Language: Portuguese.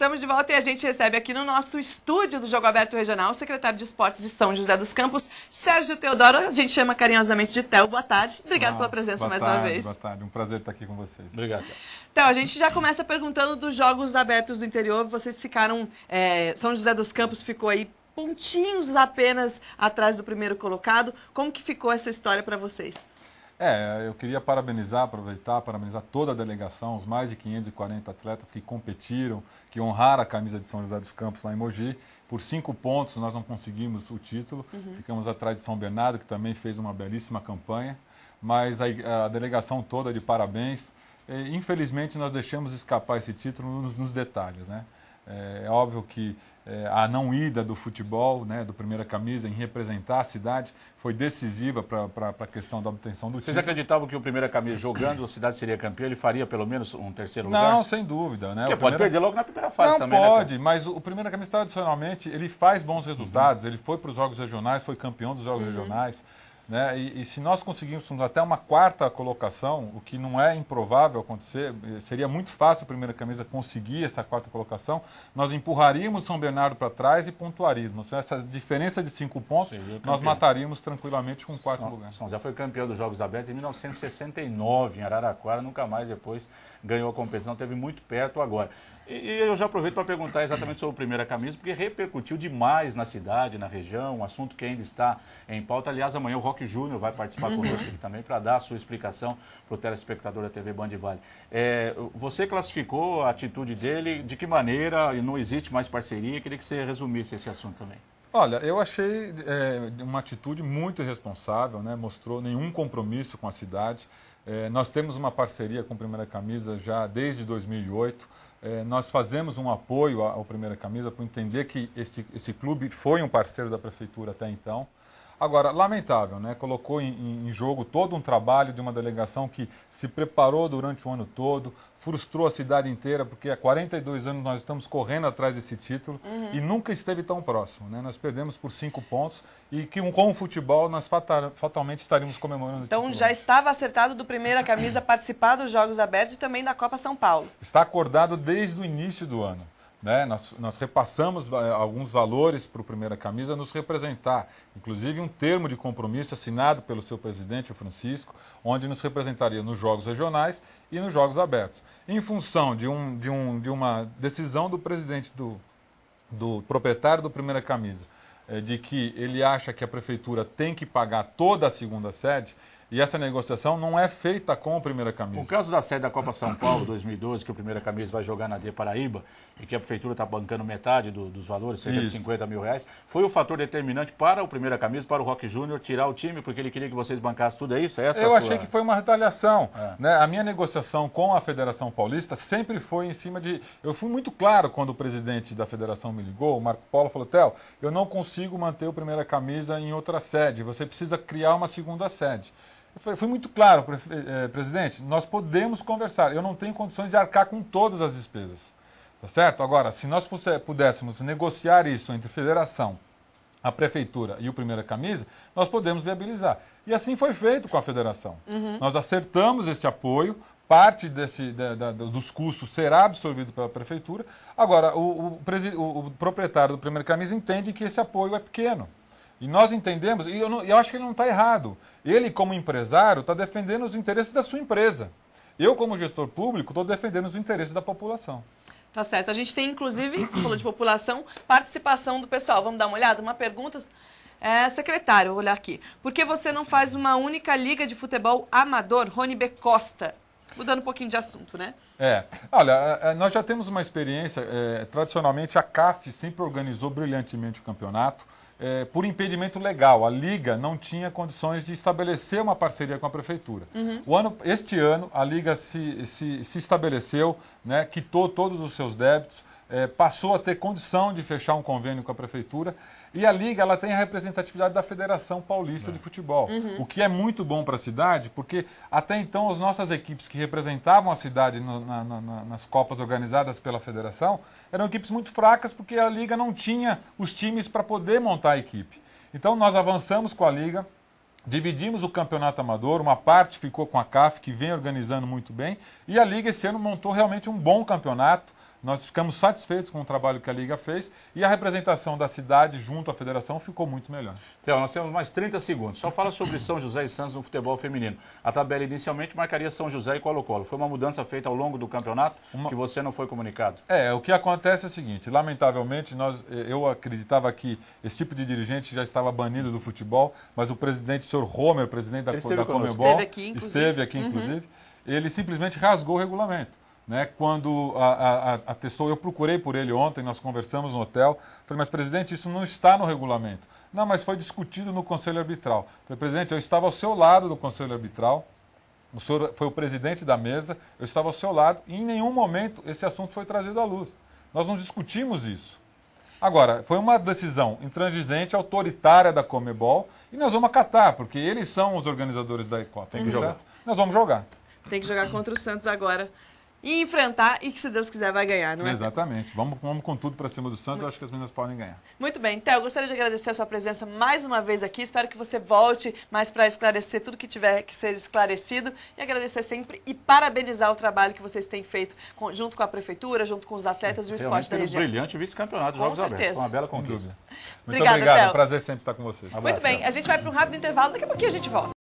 Estamos de volta e a gente recebe aqui no nosso estúdio do Jogo Aberto Regional o secretário de Esportes de São José dos Campos, Sérgio Teodoro. A gente chama carinhosamente de Theo. Boa tarde. Obrigado ah, pela presença mais tarde, uma vez. Boa tarde, um prazer estar aqui com vocês. Obrigado. Então, a gente já começa perguntando dos Jogos Abertos do Interior. Vocês ficaram. É, São José dos Campos ficou aí pontinhos apenas atrás do primeiro colocado. Como que ficou essa história para vocês? É, eu queria parabenizar, aproveitar, parabenizar toda a delegação, os mais de 540 atletas que competiram, que honraram a camisa de São José dos Campos lá em Mogi. Por cinco pontos nós não conseguimos o título, uhum. ficamos atrás de São Bernardo, que também fez uma belíssima campanha. Mas a, a delegação toda de parabéns. E, infelizmente nós deixamos escapar esse título nos, nos detalhes, né? É, é óbvio que é, a não ida do futebol, né, do primeira camisa, em representar a cidade, foi decisiva para a questão da obtenção do Vocês título. Vocês acreditavam que o primeira camisa jogando, a cidade seria campeã, ele faria pelo menos um terceiro lugar? Não, sem dúvida. Né? Porque pode perder logo na primeira fase não também. Não né, pode, né? mas o primeira camisa tradicionalmente ele faz bons uhum. resultados, uhum. ele foi para os jogos regionais, foi campeão dos jogos uhum. regionais. Né? E, e, se nós conseguíssemos até uma quarta colocação, o que não é improvável acontecer, eh, seria muito fácil a primeira camisa conseguir essa quarta colocação, nós empurraríamos São Bernardo para trás e pontuaríamos. Seja, então, essa diferença de cinco pontos nós mataríamos tranquilamente com quarto São, lugar. São já foi campeão dos Jogos Abertos em 1969 em Araraquara, nunca mais depois ganhou a competição, teve muito perto agora. E, e eu já aproveito para perguntar exatamente sobre a primeira camisa, porque repercutiu demais na cidade, na região, um assunto que ainda está em pauta. Aliás, amanhã o Rock Roque Júnior vai participar uhum. conosco aqui também para dar a sua explicação para o telespectador da TV Band Vale. É, você classificou a atitude dele, de que maneira, e não existe mais parceria, queria que você resumisse esse assunto também. Olha, eu achei é, uma atitude muito irresponsável, né? mostrou nenhum compromisso com a cidade. É, nós temos uma parceria com a Primeira Camisa já desde 2008. É, nós fazemos um apoio ao Primeira Camisa por entender que este, esse clube foi um parceiro da prefeitura até então. Agora, lamentável, né? Colocou em, em, jogo todo um trabalho de uma delegação que se preparou durante o ano todo, frustrou a cidade inteira, porque há 42 anos nós estamos correndo atrás desse título uhum. e nunca esteve tão próximo, né? Nós perdemos por cinco pontos e que com o futebol nós fatal, fatalmente estaríamos comemorando. Então já estava acertado do primeira camisa participar dos Jogos Abertos e também da Copa São Paulo. Está acordado desde o início do ano. Né? Nós, nós repassamos eh, alguns valores para o Primeira Camisa nos representar, inclusive um termo de compromisso assinado pelo seu presidente, o Francisco, onde nos representaria nos Jogos Regionais e nos Jogos Abertos. Em função de, um, de, um, de uma decisão do presidente, do, do proprietário do Primeira Camisa, eh, de que ele acha que a prefeitura tem que pagar toda a segunda sede, e essa negociação não é feita com o Primeira Camisa. O caso da sede da Copa São Paulo 2012, que o Primeira Camisa vai jogar na D Paraíba e que a prefeitura está bancando metade do, dos valores, cerca de 50 mil reais, foi o fator determinante para o Primeira Camisa, para o Rock Júnior tirar o time, porque ele queria que vocês bancassem tudo, é isso? É essa Eu sua... achei que foi uma retaliação. É. Né? A minha negociação com a Federação Paulista sempre foi em cima de... Eu fui muito claro quando o presidente da Federação me ligou, o Marco Paulo, falou, Theo, eu não consigo manter o Primeira Camisa em outra sede, você precisa criar uma segunda sede. Foi, foi muito claro, eh, presidente, nós podemos conversar. Eu não tenho condições de arcar com todas as despesas. Tá certo? Agora, se nós pudéssemos negociar isso entre a federação, a prefeitura e o Primeira Camisa, nós podemos viabilizar. E assim foi feito com a federação. Uhum. Nós acertamos este apoio, parte desse, da, da, dos custos será absorvido pela prefeitura. Agora, o, o, o, o proprietário do Primeira Camisa entende que esse apoio é pequeno. E nós entendemos, e eu, não, eu acho que ele não está errado. Ele, como empresário, está defendendo os interesses da sua empresa. Eu, como gestor público, estou defendendo os interesses da população. Tá certo. A gente tem, inclusive, falou de população, participação do pessoal. Vamos dar uma olhada? Uma pergunta. É, secretário, vou olhar aqui. Por que você não faz uma única liga de futebol amador, Rony B. Costa? Mudando um pouquinho de assunto, né? É. Olha, é, é, nós já temos uma experiência. É, tradicionalmente, a CAF sempre organizou brilhantemente o campeonato é, por impedimento legal. A Liga não tinha condições de estabelecer uma parceria com a Prefeitura. Uhum. O ano, este ano, a Liga se, se, se estabeleceu, né, quitou todos os seus débitos, é, passou a ter condição de fechar um convênio com a prefeitura. E a liga ela tem a representatividade da Federação Paulista é. de Futebol, uhum. o que é muito bom para a cidade, porque até então as nossas equipes que representavam a cidade no, na, na, nas copas organizadas pela federação eram equipes muito fracas porque a liga não tinha os times para poder montar a equipe. Então nós avançamos com a liga, Dividimos o campeonato amador, uma parte ficou com a CAF, que vem organizando muito bem, e a Liga esse ano montou realmente um bom campeonato. Nós ficamos satisfeitos com o trabalho que a Liga fez e a representação da cidade junto à federação ficou muito melhor. Então, nós temos mais 30 segundos. Só fala sobre São José e Santos no futebol feminino. A tabela inicialmente marcaria São José e Colo-Colo. Foi uma mudança feita ao longo do campeonato uma... que você não foi comunicado? É, o que acontece é o seguinte: lamentavelmente, nós, eh, eu acreditava que esse tipo de dirigente já estava banido do futebol, mas o presidente, o senhor Homer, presidente da, da Comebol, esteve aqui, inclusive. Esteve aqui, inclusive uhum. Ele simplesmente rasgou o regulamento. Né, quando a, a, a eu procurei por ele ontem, nós conversamos no hotel, falei, mas presidente, isso não está no regulamento. Não, mas foi discutido no Conselho Arbitral. Falei, presidente, eu estava ao seu lado do Conselho Arbitral, o senhor foi o presidente da mesa, eu estava ao seu lado, e em nenhum momento esse assunto foi trazido à luz. Nós não discutimos isso. Agora, foi uma decisão intransigente, autoritária da Comebol, e nós vamos acatar, porque eles são os organizadores da Copa. Tem que jogar. Nós vamos jogar. Tem que jogar contra o Santos agora e enfrentar e que, se Deus quiser, vai ganhar, não é? Exatamente. Vamos, vamos com tudo para cima do Santos, eu acho que as meninas podem ganhar. Muito bem. Theo, gostaria de agradecer a sua presença mais uma vez aqui. Espero que você volte mais para esclarecer tudo que tiver que ser esclarecido e agradecer sempre e parabenizar o trabalho que vocês têm feito com, junto com a Prefeitura, junto com os atletas e o esporte da região. Um brilhante vice-campeonato de Jogos certeza. Abertos. Uma bela conquista. Muito Obrigada, obrigado. É Theo. Prazer sempre estar com vocês. Muito bem. A gente vai para um rápido intervalo. Daqui a pouquinho a gente volta.